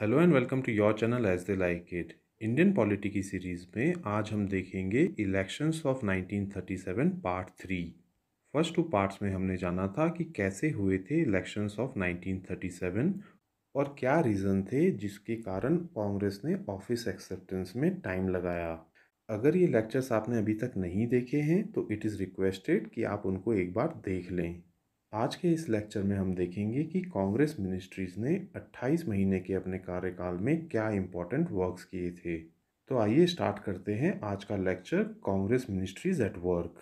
hello and welcome to your channel as they like it Indian polity की series में आज हम देखेंगे elections of 1937 part three first two parts में हमने जाना था कि कैसे हुए थे इलेक्शंस ऑफ 1937 और क्या रीज़न थे जिसके कारण कांग्रेस ने ऑफिस एक्सेप्टेंस में टाइम लगाया अगर ये लेक्चर्स आपने अभी तक नहीं देखे हैं तो इट इज़ रिक्वेस्टेड कि आप उनको एक बार देख लें आज के इस लेक्चर में हम देखेंगे कि कांग्रेस मिनिस्ट्रीज़ ने 28 महीने के अपने कार्यकाल में क्या इम्पोर्टेंट वर्क्स किए थे तो आइए स्टार्ट करते हैं आज का lecture Congress ministries at work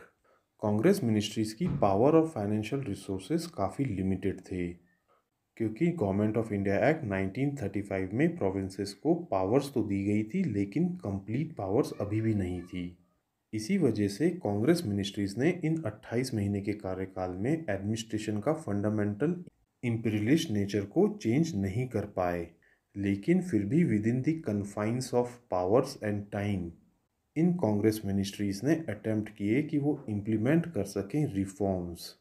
Congress ministries की पावर और फाइनेंशियल रिसोर्सेज काफ़ी लिमिटेड थे क्योंकि गवर्नमेंट ऑफ इंडिया एक्ट 1935 में प्रोविंसेस को पावर्स तो दी गई थी लेकिन कंप्लीट पावर्स अभी भी नहीं थी इसी वजह से कांग्रेस मिनिस्ट्रीज ने इन 28 महीने के कार्यकाल में एडमिनिस्ट्रेशन का फंडामेंटल इम्पीरियलिस्ट नेचर को चेंज नहीं कर पाए लेकिन फिर भी within the confines of powers and time in Congress ministries ने अटैम्प्ट किए कि वो इम्प्लीमेंट कर सकें रिफॉर्म्स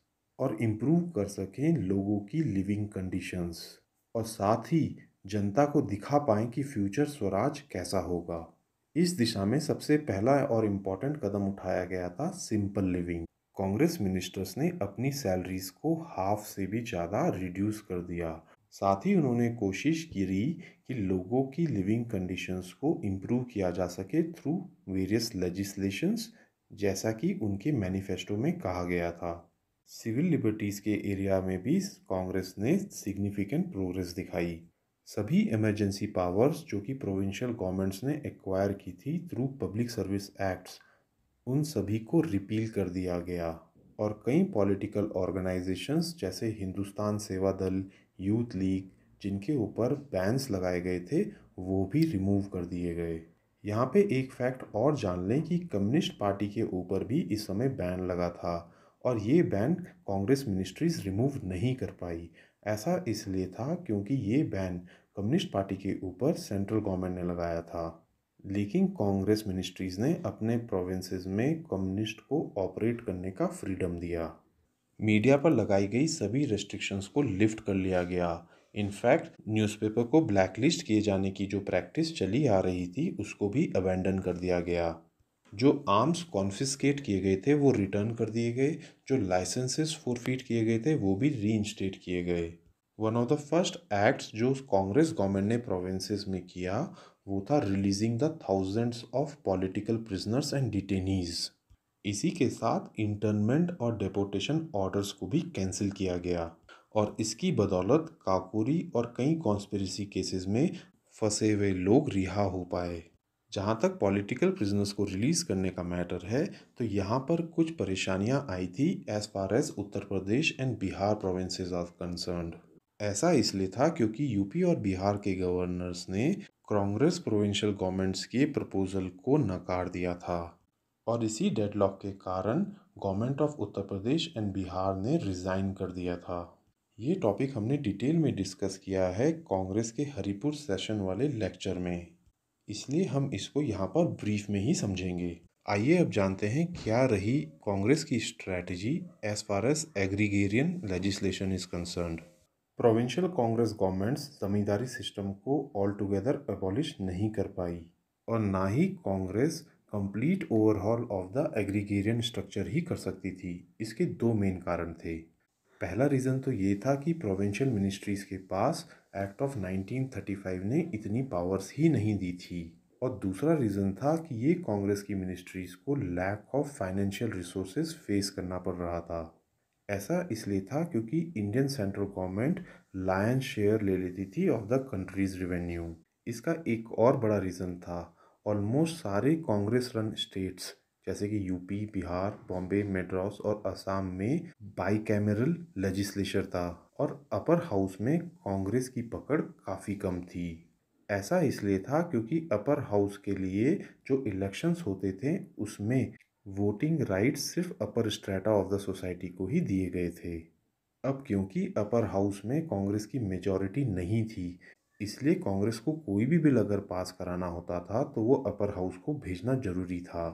और इम्प्रूव कर सकें लोगों की लिविंग कंडीशंस और साथ ही जनता को दिखा पाएँ कि फ्यूचर स्वराज कैसा होगा इस दिशा में सबसे पहला और इम्पॉर्टेंट कदम उठाया गया था सिंपल लिविंग कांग्रेस मिनिस्टर्स ने अपनी सैलरीज को हाफ से भी ज़्यादा रिड्यूस कर दिया साथ ही उन्होंने कोशिश की कि लोगों की लिविंग कंडीशंस को इम्प्रूव किया जा सके थ्रू वेरियस लेजिस्लेशंस जैसा कि उनके मैनिफेस्टो में कहा गया था सिविल लिबर्टीज़ के एरिया में भी कांग्रेस ने सिग्निफिकेंट प्रोग्रेस दिखाई सभी इमरजेंसी पावर्स जो कि प्रोविंशियल गवर्नमेंट्स ने एक्वायर की थी थ्रू पब्लिक सर्विस एक्ट्स उन सभी को रिपील कर दिया गया और कई पॉलिटिकल ऑर्गेनाइजेशंस जैसे हिंदुस्तान सेवा दल यूथ लीग जिनके ऊपर बैंस लगाए गए थे वो भी रिमूव कर दिए गए यहाँ पे एक फैक्ट और जान लें कि कम्युनिस्ट पार्टी के ऊपर भी इस समय बैन लगा था और ये बैन कांग्रेस मिनिस्ट्रीज रिमूव नहीं कर पाई ऐसा इसलिए था क्योंकि ये बैन कम्युनिस्ट पार्टी के ऊपर सेंट्रल गवर्नमेंट ने लगाया था लेकिन कांग्रेस मिनिस्ट्रीज़ ने अपने प्रोविंसेस में कम्युनिस्ट को ऑपरेट करने का फ्रीडम दिया मीडिया पर लगाई गई सभी रेस्ट्रिक्शंस को लिफ्ट कर लिया गया इनफैक्ट न्यूज़पेपर को ब्लैकलिस्ट किए जाने की जो प्रैक्टिस चली आ रही थी उसको भी अबेंडन कर दिया गया जो आर्म्स कॉन्फिस्केट किए गए थे वो रिटर्न कर दिए गए जो लाइसेंसेस फोरफीट किए गए थे वो भी रीइंस्टेट किए गए one of the first acts जो कांग्रेस गवर्नमेंट ने प्रोविंसेस में किया वो था releasing the thousands of political prisoners and detainees इसी के साथ इंटर्नमेंट और डेपोटेशन ऑर्डर्स को भी कैंसिल किया गया और इसकी बदौलत काकोरी और कई कॉन्स्परेसी केसेस में फंसे हुए लोग रिहा हो पाए जहाँ तक पॉलिटिकल प्रिजनर्स को रिलीज़ करने का मैटर है तो यहाँ पर कुछ परेशानियाँ आई थी as far as Uttar Pradesh and Bihar provinces are concern ऐसा इसलिए था क्योंकि यूपी और बिहार के गवर्नर्स ने कांग्रेस प्रोविंशियल गवर्नमेंट्स के प्रपोजल को नकार दिया था और इसी डेडलॉक के कारण government of Uttar Pradesh and Bihar ने रिज़ाइन कर दिया था ये टॉपिक हमने डिटेल में डिस्कस किया है कांग्रेस के हरिपुर सेशन वाले लेक्चर में इसलिए हम इसको यहाँ पर ब्रीफ में ही समझेंगे आइए अब जानते हैं क्या रही कांग्रेस की strategy as far as agrarian legislation is concern provincial Congress governments zamindari system को ऑल टुगेदर अबॉलिश नहीं कर पाई और ना ही Congress complete overhaul of the agrarian structure ही कर सकती थी इसके दो मेन कारण थे पहला रीज़न तो ये था कि प्रोविंशियल मिनिस्ट्रीज़ के पास एक्ट ऑफ 1935 ने इतनी पावर्स ही नहीं दी थी और दूसरा रीज़न था कि ये कांग्रेस की मिनिस्ट्रीज़ को lack of financial resource face करना पड़ रहा था ऐसा इसलिए था क्योंकि Indian central government lion share ले लेती थी ऑफ द कंट्रीज़ रेवेन्यू इसका एक और बड़ा रीज़न था ऑलमोस्ट सारे कांग्रेस रन स्टेट्स जैसे कि यूपी बिहार बॉम्बे मेड्रास और असम में बाई कैमरल लेजिस्लेशर था और अपर हाउस में कांग्रेस की पकड़ काफ़ी कम थी ऐसा इसलिए था क्योंकि अपर हाउस के लिए जो इलेक्शंस होते थे उसमें वोटिंग राइट्स सिर्फ upper strata of the society को ही दिए गए थे अब क्योंकि अपर हाउस में कांग्रेस की मेजॉरिटी नहीं थी इसलिए कांग्रेस को कोई भी बिल अगर पास कराना होता था तो वो अपर हाउस को भेजना ज़रूरी था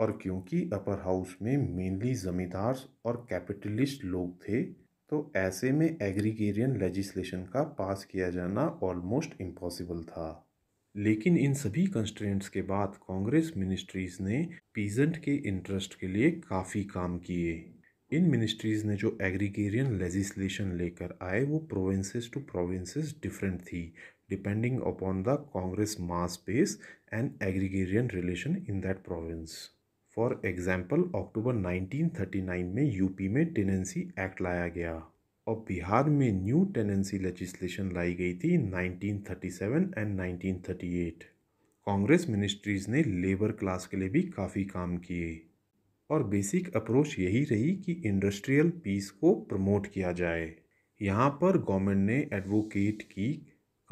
और क्योंकि अपर हाउस में मेनली ज़मींदार और कैपिटलिस्ट लोग थे तो ऐसे में एग्रीगेरियन लेजिस्लेशन का पास किया जाना ऑलमोस्ट इम्पॉसिबल था लेकिन इन सभी कंस्ट्रेंट्स के बाद कांग्रेस मिनिस्ट्रीज़ ने पीजेंट के इंटरेस्ट के लिए काफ़ी काम किए इन मिनिस्ट्रीज़ ने जो एग्रीगेरियन लेजिस्लेशन लेकर आए वो प्रोविंसेस टू प्रोविंसेस डिफरेंट थी depending upon the Congress mass base and agrarian relation in that province for example October 1939 में यूपी में टेनेंसी एक्ट लाया गया और बिहार में न्यू टेनेंसी लेजिस्लेशन लाई गई थी 1937 एंड 1938 कांग्रेस मिनिस्ट्रीज़ ने लेबर क्लास के लिए भी काफ़ी काम किए और बेसिक अप्रोच यही रही कि इंडस्ट्रियल पीस को प्रमोट किया जाए यहाँ पर गवर्नमेंट ने एडवोकेट की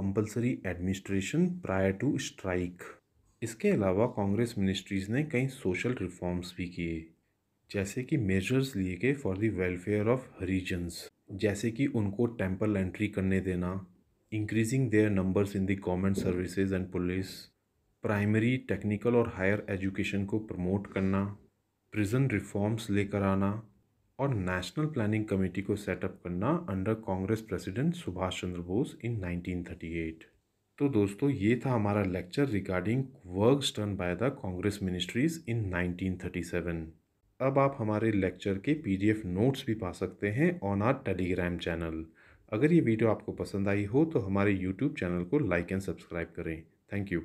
compulsory administration prior to strike इसके अलावा कांग्रेस मिनिस्ट्रीज़ ने कई सोशल रिफॉर्म्स भी किए जैसे कि मेजर्स लिए गए for the welfare of Harijans जैसे कि उनको टेम्पल एंट्री करने देना increasing their numbers in the government services and police primary technical और हायर एजुकेशन को प्रमोट करना प्रिजन रिफॉर्म्स लेकर आना और नेशनल प्लानिंग कमेटी को सेटअप करना under Congress president Subhash Chandra Bose in 1938 तो दोस्तों ये था हमारा lecture regarding work done by the Congress ministries in 1937 अब आप हमारे लेक्चर के पीडीएफ नोट्स भी पा सकते हैं ऑन आर टेलीग्राम चैनल अगर ये वीडियो आपको पसंद आई हो तो हमारे यूट्यूब चैनल को लाइक एंड सब्सक्राइब करें थैंक यू